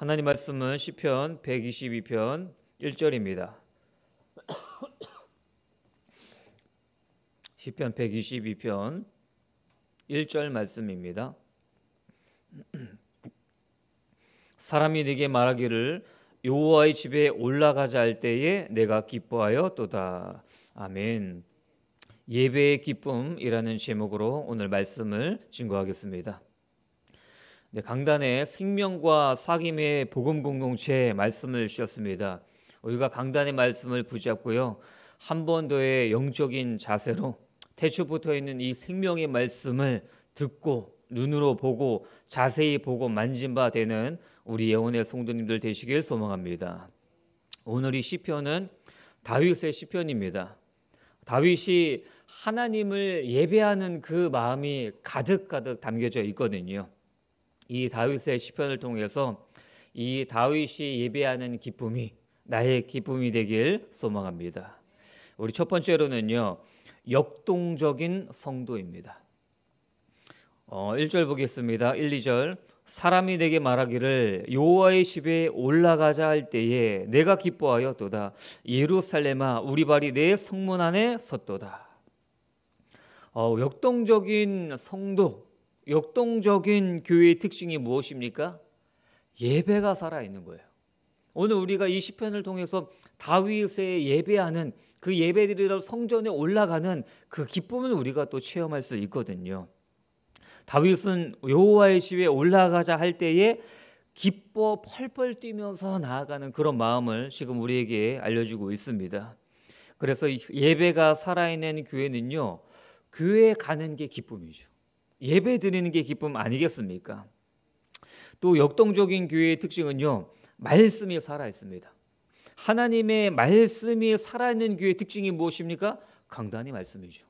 하나님 말씀은 시편 122편 1절입니다. 시편 122편 1절 말씀입니다. 사람이 네게 말하기를 여호와의 집에 올라가자 할 때에 내가 기뻐하여 또다. 아멘. 예배의 기쁨이라는 제목으로 오늘 말씀을 증거하겠습니다. 네, 강단의 생명과 사김의 복음 공동체 의 말씀을 주셨습니다. 우리가 강단의 말씀을 붙잡고요. 한 번 더의 영적인 자세로 태초부터 있는 이 생명의 말씀을 듣고 눈으로 보고 자세히 보고 만진 바 되는 우리 예원의 성도님들 되시길 소망합니다. 오늘 이 시편은 다윗의 시편입니다. 다윗이 하나님을 예배하는 그 마음이 가득가득 담겨져 있거든요. 이 다윗의 시편을 통해서 이 다윗이 예배하는 기쁨이 나의 기쁨이 되길 소망합니다. 우리 첫 번째로는요. 역동적인 성도입니다. 어, 1절 보겠습니다. 1, 2절. 사람이 내게 말하기를 여호와의 집에 올라가자 할 때에 내가 기뻐하였도다. 예루살렘아 우리 발이 내 성문 안에 섰도다. 어, 역동적인 성도 역동적인 교회의 특징이 무엇입니까? 예배가 살아 있는 거예요. 오늘 우리가 이 시편을 통해서 다윗의 예배하는 그 예배드리러 성전에 올라가는 그 기쁨을 우리가 또 체험할 수 있거든요. 다윗은 여호와의 집에 올라가자 할 때에 기뻐 펄펄 뛰면서 나아가는 그런 마음을 지금 우리에게 알려주고 있습니다. 그래서 예배가 살아있는 교회는요, 교회 가는 게 기쁨이죠. 예배 드리는 게 기쁨 아니겠습니까? 또 역동적인 교회의 특징은요. 말씀이 살아 있습니다. 하나님의 말씀이 살아있는 교회의 특징이 무엇입니까? 강단이 말씀이죠.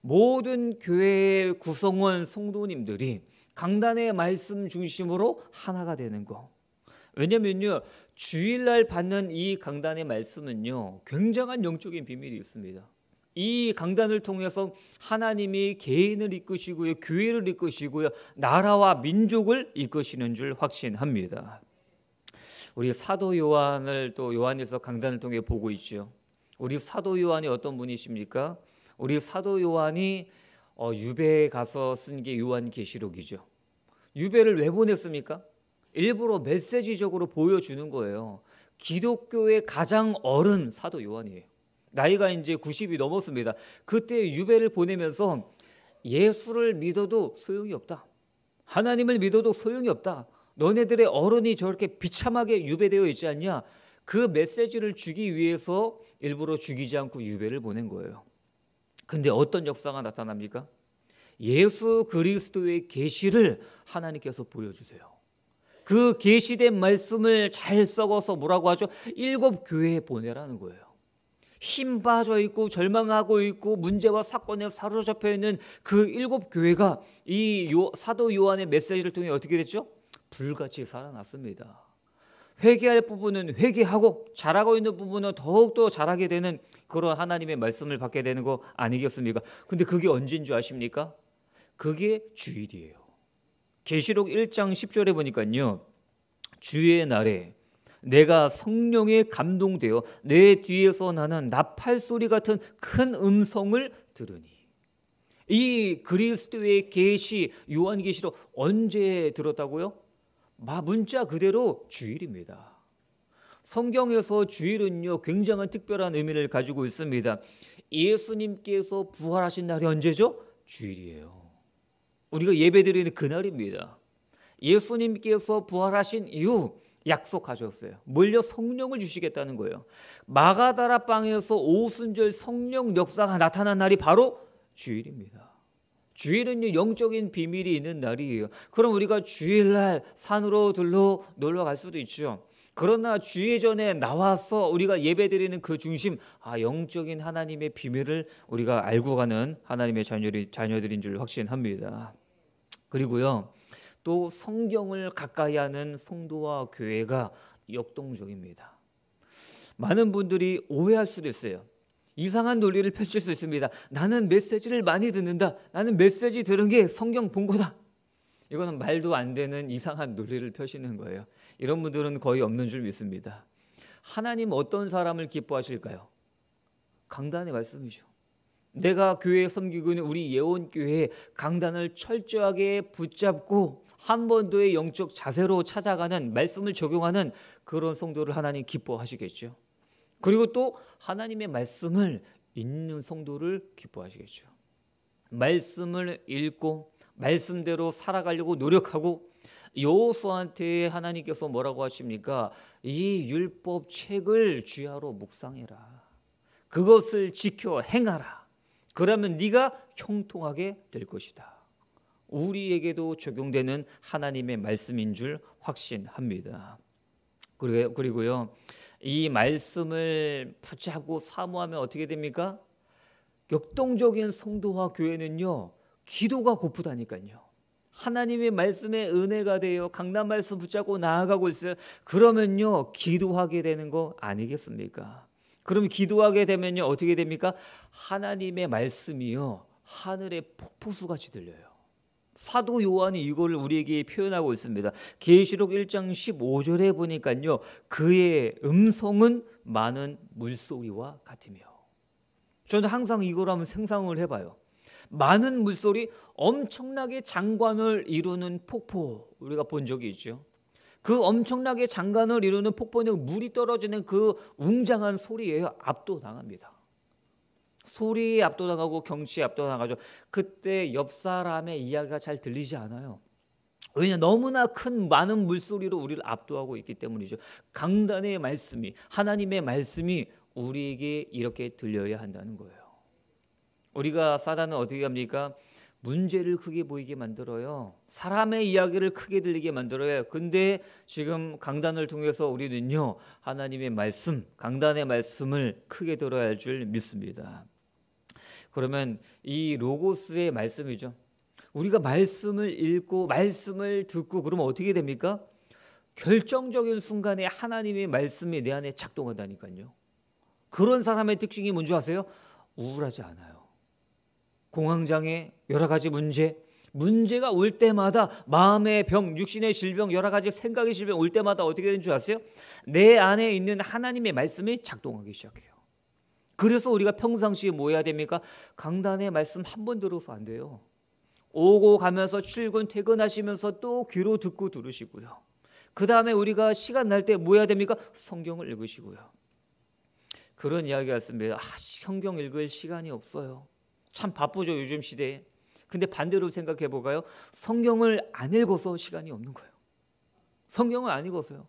모든 교회의 구성원 성도님들이 강단의 말씀 중심으로 하나가 되는 거. 왜냐면요. 주일날 받는 이 강단의 말씀은요. 굉장한 영적인 비밀이 있습니다. 이 강단을 통해서 하나님이 개인을 이끄시고요, 교회를 이끄시고요, 나라와 민족을 이끄시는 줄 확신합니다. 우리 사도 요한을 또 요한에서 강단을 통해 보고 있죠. 우리 사도 요한이 어떤 분이십니까? 우리 사도 요한이 어, 유배에 가서 쓴 게 요한계시록이죠. 유배를 왜 보냈습니까? 일부러 메시지적으로 보여주는 거예요. 기독교의 가장 어른 사도 요한이에요. 나이가 이제 90이 넘었습니다. 그때 유배를 보내면서 예수를 믿어도 소용이 없다. 하나님을 믿어도 소용이 없다. 너네들의 어른이 저렇게 비참하게 유배되어 있지 않냐? 그 메시지를 주기 위해서 일부러 죽이지 않고 유배를 보낸 거예요. 근데 어떤 역사가 나타납니까? 예수 그리스도의 계시를 하나님께서 보여주세요. 그 계시된 말씀을 잘 썩어서 뭐라고 하죠? 일곱 교회에 보내라는 거예요. 힘 빠져 있고 절망하고 있고 문제와 사건에 사로잡혀 있는 그 일곱 교회가 이 요, 사도 요한의 메시지를 통해 어떻게 됐죠? 불같이 살아났습니다. 회개할 부분은 회개하고 잘하고 있는 부분은 더욱더 잘하게 되는 그런 하나님의 말씀을 받게 되는 거 아니겠습니까? 근데 그게 언제인 줄 아십니까? 그게 주일이에요. 계시록 1장 10절에 보니까요. 주의 날에 내가 성령에 감동되어 내 뒤에서 나는 나팔 소리 같은 큰 음성을 들으니 이 그리스도의 계시 요한계시로 언제 들었다고요? 마 문자 그대로 주일입니다. 성경에서 주일은요 굉장한 특별한 의미를 가지고 있습니다. 예수님께서 부활하신 날이 언제죠? 주일이에요. 우리가 예배드리는 그날입니다. 예수님께서 부활하신 이후 약속하셨어요. 물려 성령을 주시겠다는 거예요. 마가다라 빵에서 오순절 성령 역사가 나타난 날이 바로 주일입니다. 주일은요 영적인 비밀이 있는 날이에요. 그럼 우리가 주일날 산으로 들러 놀러 갈 수도 있죠. 그러나 주의 전에 나와서 우리가 예배드리는 그 중심, 아 영적인 하나님의 비밀을 우리가 알고 가는 하나님의 자녀들인 줄 확신합니다. 그리고요. 또 성경을 가까이 하는 성도와 교회가 역동적입니다. 많은 분들이 오해할 수도 있어요. 이상한 논리를 펼칠 수 있습니다. 나는 메시지를 많이 듣는다. 나는 메시지 들은 게 성경 본 거다. 이거는 말도 안 되는 이상한 논리를 펴시는 거예요. 이런 분들은 거의 없는 줄 믿습니다. 하나님 어떤 사람을 기뻐하실까요? 강단의 말씀이죠. 내가 교회에 섬기고 있는 우리 예원교회 강단을 철저하게 붙잡고 한번도의 영적 자세로 찾아가는 말씀을 적용하는 그런 성도를 하나님 기뻐하시겠죠. 그리고 또 하나님의 말씀을 읽는 성도를 기뻐하시겠죠. 말씀을 읽고 말씀대로 살아가려고 노력하고 여호수아한테 하나님께서 뭐라고 하십니까? 이 율법 책을 주야로 묵상해라. 그것을 지켜 행하라. 그러면 네가 형통하게 될 것이다. 우리에게도 적용되는 하나님의 말씀인 줄 확신합니다. 그리고요. 이 말씀을 붙잡고 사모하면 어떻게 됩니까? 역동적인 성도와 교회는요. 기도가 고프다니까요. 하나님의 말씀에 은혜가 되어 강단 말씀 붙잡고 나아가고 있어요. 그러면요. 기도하게 되는 거 아니겠습니까? 그럼 기도하게 되면요. 어떻게 됩니까? 하나님의 말씀이요. 하늘의 폭포수같이 들려요. 사도 요한이 이걸 우리에게 표현하고 있습니다. 계시록 1장 15절에 보니까요. 그의 음성은 많은 물소리와 같으며. 저는 항상 이걸 하면 생상을 해 봐요. 많은 물소리 엄청나게 장관을 이루는 폭포 우리가 본 적이 있죠. 그 엄청나게 장관을 이루는 폭포는 물이 떨어지는 그 웅장한 소리에 압도당합니다. 소리에 압도당하고 경치에 압도당하죠. 그때 옆 사람의 이야기가 잘 들리지 않아요. 왜냐 너무나 큰 많은 물소리로 우리를 압도하고 있기 때문이죠. 강단의 말씀이 하나님의 말씀이 우리에게 이렇게 들려야 한다는 거예요. 우리가 사단은 어떻게 합니까? 문제를 크게 보이게 만들어요. 사람의 이야기를 크게 들리게 만들어요. 근데 지금 강단을 통해서 우리는요, 하나님의 말씀, 강단의 말씀을 크게 들어야 할 줄 믿습니다. 그러면 이 로고스의 말씀이죠. 우리가 말씀을 읽고 말씀을 듣고 그러면 어떻게 됩니까? 결정적인 순간에 하나님의 말씀이 내 안에 작동한다니까요. 그런 사람의 특징이 뭔지 아세요? 우울하지 않아요. 공황장애, 여러 가지 문제, 문제가 올 때마다 마음의 병, 육신의 질병, 여러 가지 생각의 질병 올 때마다 어떻게 되는 줄 아세요? 내 안에 있는 하나님의 말씀이 작동하기 시작해요. 그래서 우리가 평상시에 뭐 해야 됩니까? 강단의 말씀 한 번 들어서 안 돼요. 오고 가면서 출근 퇴근하시면서 또 귀로 듣고 들으시고요. 그 다음에 우리가 시간 날 때뭐 해야 됩니까? 성경을 읽으시고요. 그런 이야기가 있습니다. 아, 성경 읽을 시간이 없어요. 참 바쁘죠 요즘 시대에. 근데 반대로 생각해 볼까요? 성경을 안 읽어서 시간이 없는 거예요. 성경을 안 읽어서요.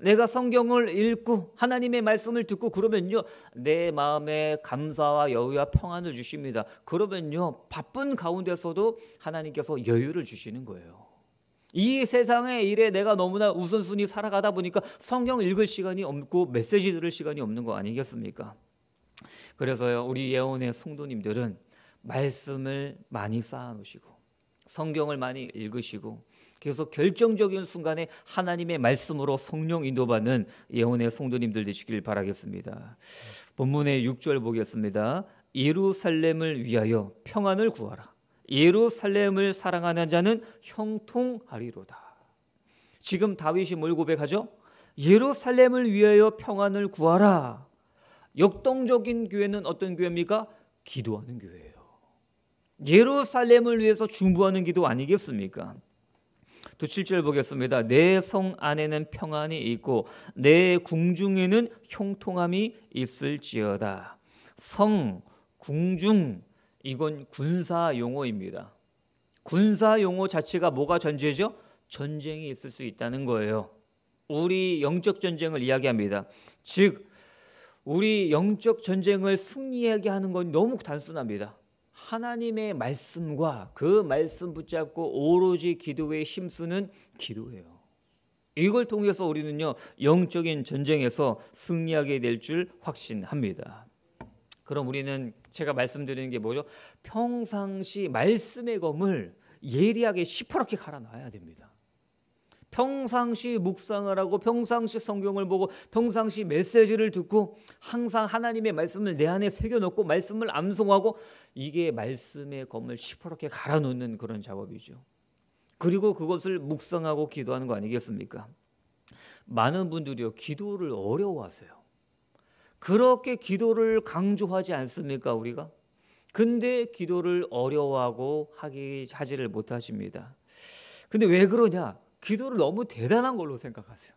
내가 성경을 읽고 하나님의 말씀을 듣고 그러면요. 내 마음에 감사와 여유와 평안을 주십니다. 그러면요. 바쁜 가운데서도 하나님께서 여유를 주시는 거예요. 이 세상의 일에 내가 너무나 우선순위 살아가다 보니까 성경 읽을 시간이 없고 메시지 들을 시간이 없는 거 아니겠습니까? 그래서요. 우리 예언의 성도님들은 말씀을 많이 쌓아 놓으시고 성경을 많이 읽으시고 그래서 결정적인 순간에 하나님의 말씀으로 성령 인도받는 예언의 성도님들 되시길 바라겠습니다. 본문의 6절 보겠습니다. 예루살렘을 위하여 평안을 구하라. 예루살렘을 사랑하는 자는 형통하리로다. 지금 다윗이 뭘 고백하죠? 예루살렘을 위하여 평안을 구하라. 역동적인 교회는 어떤 교회입니까? 기도하는 교회예요. 예루살렘을 위해서 중보하는 기도 아니겠습니까? 또 7절 보겠습니다. 내 성 안에는 평안이 있고 내 궁중에는 형통함이 있을지어다. 성, 궁중 이건 군사 용어입니다. 군사 용어 자체가 뭐가 전제죠? 전쟁이 있을 수 있다는 거예요. 우리 영적 전쟁을 이야기합니다. 즉 우리 영적 전쟁을 승리하게 하는 건 너무 단순합니다. 하나님의 말씀과 그 말씀 붙잡고 오로지 기도에 힘쓰는 기도예요. 이걸 통해서 우리는요 영적인 전쟁에서 승리하게 될 줄 확신합니다. 그럼 우리는 제가 말씀드리는 게 뭐죠? 평상시 말씀의 검을 예리하게 시퍼렇게 갈아놔야 됩니다. 평상시 묵상을 하고 평상시 성경을 보고 평상시 메시지를 듣고 항상 하나님의 말씀을 내 안에 새겨놓고 말씀을 암송하고 이게 말씀의 검을 시퍼렇게 갈아놓는 그런 작업이죠. 그리고 그것을 묵상하고 기도하는 거 아니겠습니까? 많은 분들이요 기도를 어려워하세요. 그렇게 기도를 강조하지 않습니까 우리가? 근데 기도를 어려워하고 하기 하지를 못하십니다. 근데 왜 그러냐? 기도를 너무 대단한 걸로 생각하세요.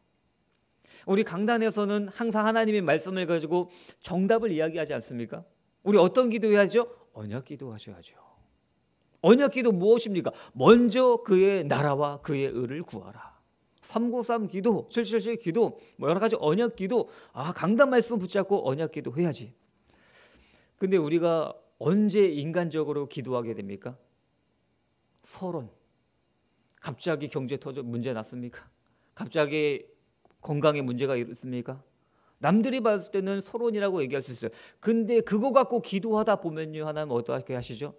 우리 강단에서는 항상 하나님의 말씀을 가지고 정답을 이야기하지 않습니까? 우리 어떤 기도해야죠? 언약 기도하셔야죠. 언약 기도 무엇입니까? 먼저 그의 나라와 그의 의를 구하라. 393 기도, 777 기도, 뭐 여러 가지 언약 기도, 아, 강단 말씀 붙잡고 언약 기도 해야지. 근데 우리가 언제 인간적으로 기도하게 됩니까? 서론. 갑자기 경제 터져 문제 났습니까? 갑자기 건강에 문제가 있습니까? 남들이 봤을 때는 서론이라고 얘기할 수 있어요. 근데 그거 갖고 기도하다 보면요, 하나님 어떻게 하시죠?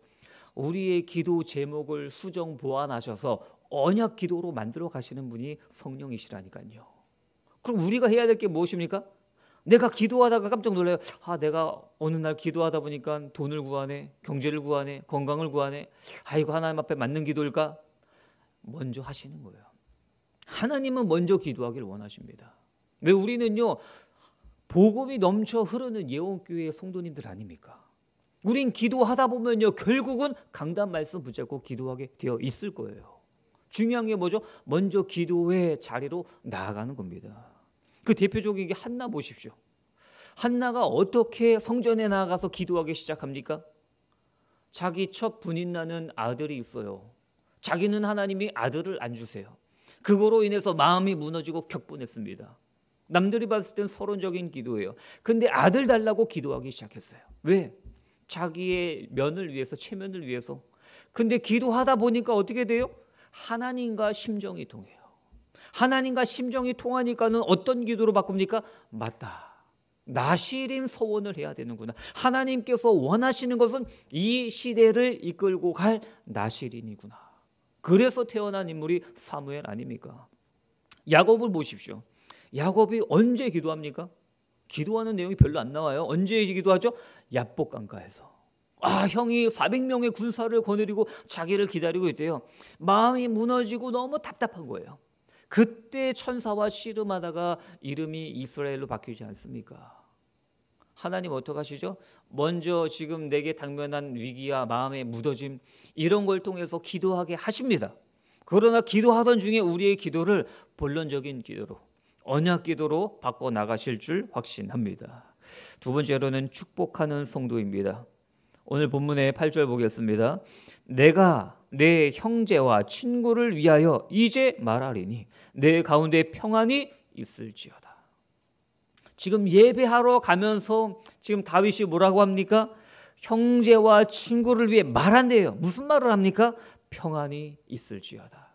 우리의 기도 제목을 수정 보완하셔서 언약 기도로 만들어 가시는 분이 성령이시라니까요. 그럼 우리가 해야 될 게 무엇입니까? 내가 기도하다가 깜짝 놀래요 아, 내가 어느 날 기도하다 보니까 돈을 구하네, 경제를 구하네, 건강을 구하네. 아이고, 하나님 앞에 맞는 기도일까? 먼저 하시는 거예요. 하나님은 먼저 기도하길 원하십니다. 왜 우리는요 복음이 넘쳐 흐르는 예원교회 성도님들 아닙니까? 우린 기도하다 보면요 결국은 강단 말씀 붙잡고 기도하게 되어 있을 거예요. 중요한 게 뭐죠? 먼저 기도의 자리로 나아가는 겁니다. 그 대표적인 게 한나 보십시오. 한나가 어떻게 성전에 나가서 기도하기 시작합니까? 자기 첫 분인 나는 아들이 있어요. 자기는 하나님이 아들을 안 주세요. 그거로 인해서 마음이 무너지고 격분했습니다. 남들이 봤을 땐 서론적인 기도예요. 근데 아들 달라고 기도하기 시작했어요. 왜? 자기의 면을 위해서, 체면을 위해서. 근데 기도하다 보니까 어떻게 돼요? 하나님과 심정이 통해요. 하나님과 심정이 통하니까는 어떤 기도로 바꿉니까? 맞다. 나시린 서원을 해야 되는구나. 하나님께서 원하시는 것은 이 시대를 이끌고 갈 나시린이구나. 그래서 태어난 인물이 사무엘 아닙니까? 야곱을 보십시오. 야곱이 언제 기도합니까? 기도하는 내용이 별로 안 나와요. 언제 기도하죠? 야복 강가에서. 아, 형이 400명의 군사를 거느리고 자기를 기다리고 있대요. 마음이 무너지고 너무 답답한 거예요. 그때 천사와 씨름하다가 이름이 이스라엘로 바뀌지 않습니까? 하나님 어떡하시죠? 먼저 지금 내게 당면한 위기와 마음의 무더짐 이런 걸 통해서 기도하게 하십니다. 그러나 기도하던 중에 우리의 기도를 본론적인 기도로 언약 기도로 바꿔 나가실 줄 확신합니다. 두 번째로는 축복하는 성도입니다. 오늘 본문의 8절 보겠습니다. 내가 내 형제와 친구를 위하여 이제 말하리니 내 가운데 평안이 있을지어다. 지금 예배하러 가면서 지금 다윗이 뭐라고 합니까? 형제와 친구를 위해 말한대요. 무슨 말을 합니까? 평안이 있을지어다.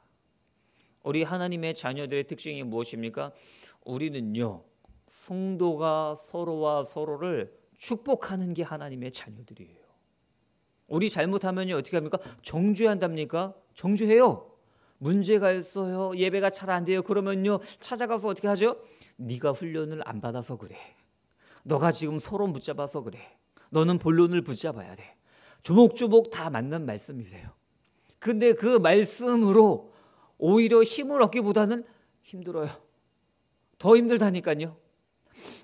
우리 하나님의 자녀들의 특징이 무엇입니까? 우리는요, 성도가 서로와 서로를 축복하는 게 하나님의 자녀들이에요. 우리 잘못하면요, 어떻게 합니까? 정죄한답니까? 정죄해요. 문제가 있어요. 예배가 잘 안 돼요. 그러면요, 찾아가서 어떻게 하죠? 네가 훈련을 안 받아서 그래. 너가 지금 서로 붙잡아서 그래. 너는 본론을 붙잡아야 돼. 조목조목 다 맞는 말씀이세요. 근데 그 말씀으로 오히려 힘을 얻기보다는 힘들어요. 더 힘들다니까요.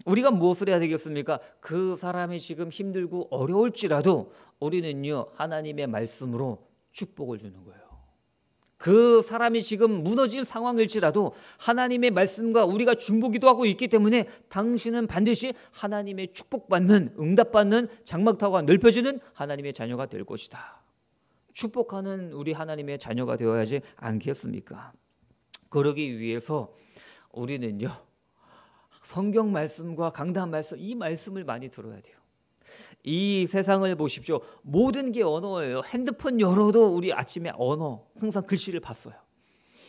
우리가 무엇을 해야 되겠습니까? 그 사람이 지금 힘들고 어려울지라도 우리는요, 하나님의 말씀으로 축복을 주는 거예요. 그 사람이 지금 무너질 상황일지라도 하나님의 말씀과 우리가 중보기도 하고 있기 때문에 당신은 반드시 하나님의 축복받는 응답받는 장막타가 넓혀지는 하나님의 자녀가 될 것이다. 축복하는 우리 하나님의 자녀가 되어야지 않겠습니까? 그러기 위해서 우리는요. 성경 말씀과 강단 말씀 이 말씀을 많이 들어야 돼요. 이 세상을 보십시오. 모든 게 언어예요. 핸드폰 열어도 우리 아침에 언어. 항상 글씨를 봤어요.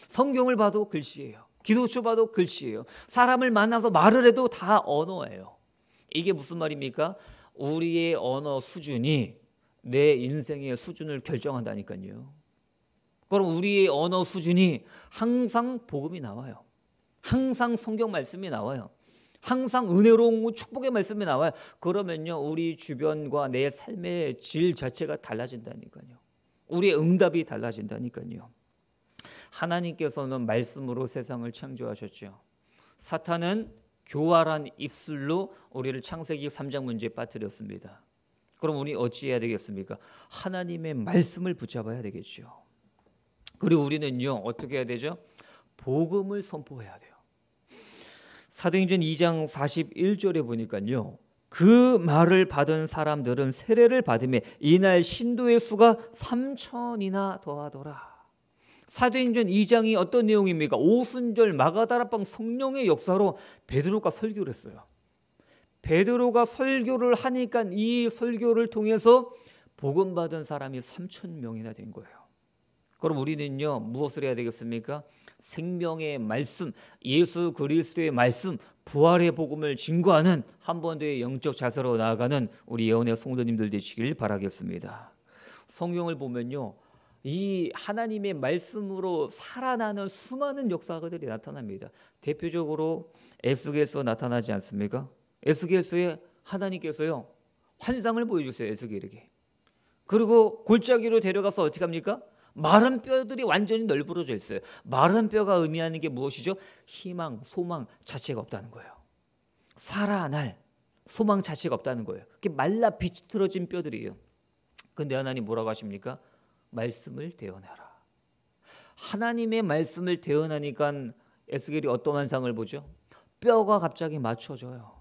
성경을 봐도 글씨예요. 기도처 봐도 글씨예요. 사람을 만나서 말을 해도 다 언어예요. 이게 무슨 말입니까? 우리의 언어 수준이 내 인생의 수준을 결정한다니까요. 그럼 우리의 언어 수준이 항상 복음이 나와요. 항상 성경 말씀이 나와요. 항상 은혜로운 축복의 말씀이 나와요. 그러면요, 우리 주변과 내 삶의 질 자체가 달라진다니까요. 우리의 응답이 달라진다니까요. 하나님께서는 말씀으로 세상을 창조하셨죠. 사탄은 교활한 입술로 우리를 창세기 3장 문제에 빠뜨렸습니다. 그럼 우리 어찌해야 되겠습니까? 하나님의 말씀을 붙잡아야 되겠죠. 그리고 우리는요 어떻게 해야 되죠? 복음을 선포해야 돼요. 사도행전 2장 41절에 보니까요. 그 말을 받은 사람들은 세례를 받음에 이날 신도의 수가 3천이나 더하더라. 사도행전 2장이 어떤 내용입니까? 오순절 마가다라방 성령의 역사로 베드로가 설교를 했어요. 베드로가 설교를 하니까 이 설교를 통해서 복음 받은 사람이 3천 명이나 된 거예요. 그럼 우리는요 무엇을 해야 되겠습니까? 생명의 말씀, 예수 그리스도의 말씀, 부활의 복음을 증거하는 한번 더의 영적 자세로 나아가는 우리 예언의 성도님들 되시길 바라겠습니다. 성경을 보면요. 이 하나님의 말씀으로 살아나는 수많은 역사들이 나타납니다. 대표적으로 에스겔서 나타나지 않습니까? 에스겔서에 하나님께서요 환상을 보여주세요 에스겔에게. 그리고 골짜기로 데려가서 어떻게 합니까? 마른 뼈들이 완전히 널브러져 있어요. 마른 뼈가 의미하는 게 무엇이죠? 희망, 소망 자체가 없다는 거예요. 살아날 소망 자체가 없다는 거예요. 그게 말라 비틀어진 뼈들이에요. 근데 하나님 뭐라고 하십니까? 말씀을 대언하라. 하나님의 말씀을 대언하니까 에스겔이 어떤 환상을 보죠? 뼈가 갑자기 맞춰져요.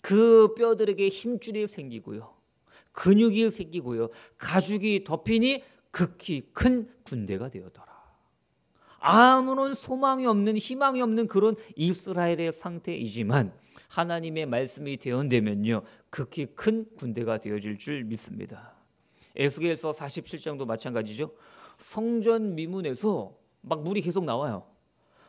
그 뼈들에게 힘줄이 생기고요. 근육이 생기고요. 가죽이 덮이니 극히 큰 군대가 되었더라. 아무런 소망이 없는 희망이 없는 그런 이스라엘의 상태이지만 하나님의 말씀이 대언되면요 극히 큰 군대가 되어질 줄 믿습니다. 에스겔서 47장도 마찬가지죠. 성전 미문에서 막 물이 계속 나와요.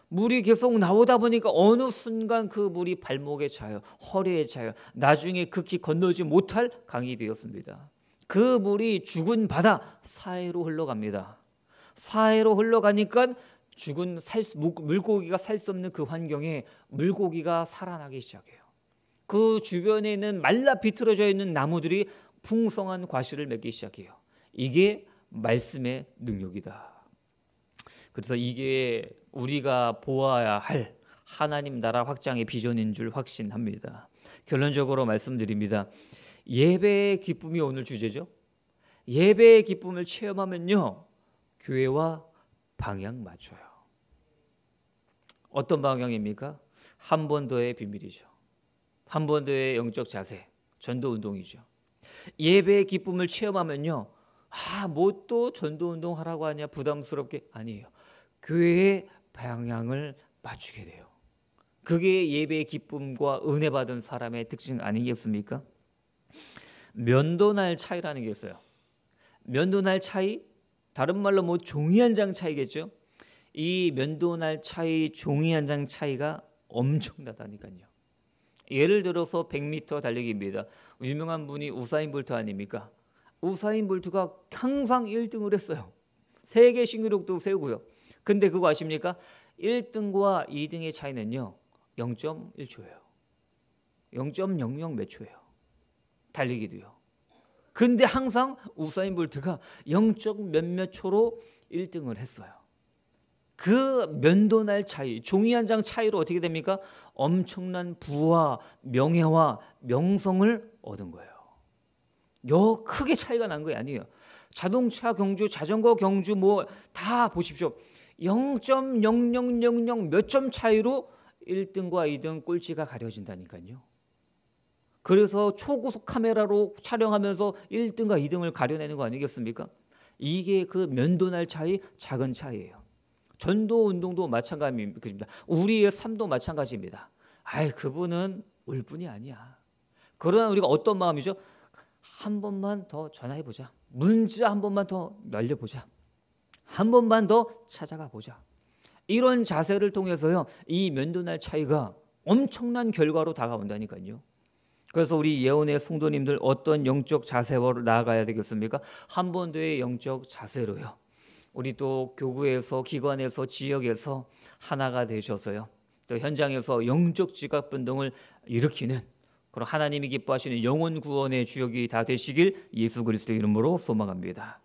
물이 계속 나오다 보니까 어느 순간 그 물이 발목에 차요. 허리에 차요. 나중에 극히 건너지 못할 강이 되었습니다. 그 물이 죽은 바다 사해로 흘러갑니다. 사해로 흘러가니까 죽은 살, 물고기가 살 수 없는 그 환경에 물고기가 살아나기 시작해요. 그 주변에 있는 말라 비틀어져 있는 나무들이 풍성한 과실을 맺기 시작해요. 이게 말씀의 능력이다. 그래서 이게 우리가 보아야 할 하나님 나라 확장의 비전인 줄 확신합니다. 결론적으로 말씀드립니다. 예배의 기쁨이 오늘 주제죠. 예배의 기쁨을 체험하면요. 교회와 방향 맞춰요. 어떤 방향입니까? 한번 더의 비밀이죠. 한번 더의 영적 자세, 전도 운동이죠. 예배의 기쁨을 체험하면요. 아, 뭐 또 전도 운동 하라고 하냐 부담스럽게 아니에요. 교회의 방향을 맞추게 돼요. 그게 예배의 기쁨과 은혜 받은 사람의 특징 아니겠습니까? 면도날 차이라는 게 있어요. 면도날 차이 다른 말로 뭐 종이 한 장 차이겠죠. 이 면도날 차이 종이 한 장 차이가 엄청나다니까요. 예를 들어서 100m 달리기입니다. 유명한 분이 우사인 볼트 아닙니까? 우사인 볼트가 항상 1등을 했어요. 세계 신기록도 세우고요. 근데 그거 아십니까? 1등과 2등의 차이는요. 0.1초예요. 0.00 몇 초예요. 달리기도요. 근데 항상 우사인 볼트가 0 몇몇 초로 1등을 했어요. 그 면도날 차이, 종이 한 장 차이로 어떻게 됩니까? 엄청난 부와 명예와 명성을 얻은 거예요. 요 크게 차이가 난 거 아니에요. 자동차 경주, 자전거 경주 뭐 다 보십시오. 0.0000 몇 점 차이로 1등과 2등 꼴찌가 가려진다니까요. 그래서 초고속 카메라로 촬영하면서 1등과 2등을 가려내는 거 아니겠습니까? 이게 그 면도날 차이 작은 차이예요. 전도 운동도 마찬가지입니다. 우리의 삶도 마찬가지입니다. 아이 그분은 올 뿐이 아니야. 그러나 우리가 어떤 마음이죠? 한 번만 더 전화해 보자. 문자 한 번만 더 날려 보자. 한 번만 더 찾아가 보자. 이런 자세를 통해서요. 이 면도날 차이가 엄청난 결과로 다가온다니까요. 그래서 우리 예언의 성도님들 어떤 영적 자세로 나아가야 되겠습니까? 한 번도의 영적 자세로요. 우리 또 교구에서 기관에서 지역에서 하나가 되셔서요. 또 현장에서 영적 지각 변동을 일으키는 그런 하나님이 기뻐하시는 영혼 구원의 주역이 다 되시길 예수 그리스도 의 이름으로 소망합니다.